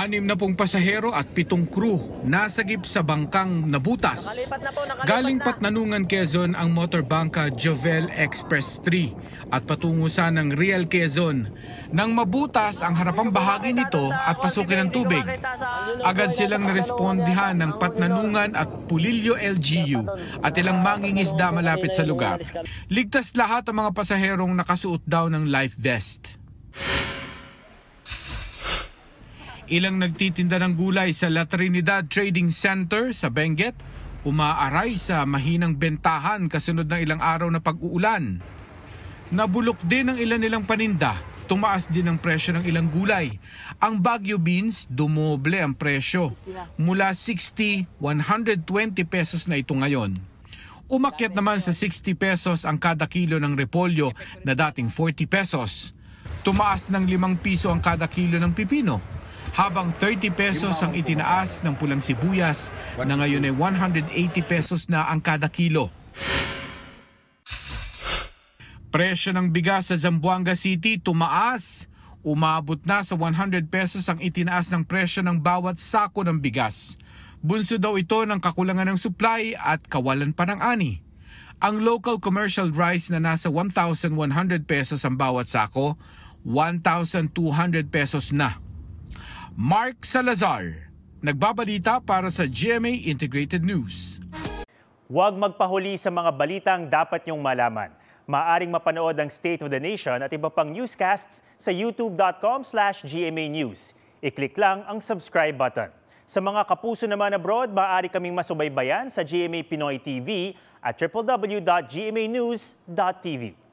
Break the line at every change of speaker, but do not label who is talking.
Anim na pong pasahero at pitong crew nasagip sa bangkang nabutas. Na po, Galing Patnanungan, Quezon ang motor bangka Jovel Express 3 at patungo sa ng Real Quezon. Nang mabutas ang harapang bahagi nito at pasukin ng tubig, agad silang narespondihan ng Patnanungan at Pulilio LGU at ilang mangingisda malapit sa lugar. Ligtas lahat ang mga pasaherong nakasuot daw ng life vest. Ilang nagtitinda ng gulay sa La Trinidad Trading Center sa Benguet umaaray sa mahinang bentahan kasunod ng ilang araw na pag-uulan. Nabulok din ang ilan nilang paninda, tumaas din ang presyo ng ilang gulay. Ang Baguio beans, dumoble ang presyo. Mula 60, 120 pesos na ito ngayon. Umakyat naman sa 60 pesos ang kada kilo ng repolyo na dating 40 pesos. Tumaas ng 5 piso ang kada kilo ng pipino habang 30 pesos ang itinaas ng pulang sibuyas na ngayon ay 180 pesos na ang kada kilo. Presyo ng bigas sa Zamboanga City tumaas. Umabot na sa 100 pesos ang itinaas ng presyo ng bawat sako ng bigas. Bunso daw ito ng kakulangan ng supply at kawalan pa ng ani. Ang local commercial rice na nasa 1,100 pesos ang bawat sako, 1,200 pesos na. Mark Salazar, nagbabalita para sa GMA Integrated News.
Huwag magpahuli sa mga balitang dapat niyong malaman. Maaring mapanood ang State of the Nation at iba pang newscasts sa youtube.com slash GMA News. I-click lang ang subscribe button. Sa mga kapuso naman abroad, maaari kaming masubaybayan sa GMA Pinoy TV at www.gmanews.tv.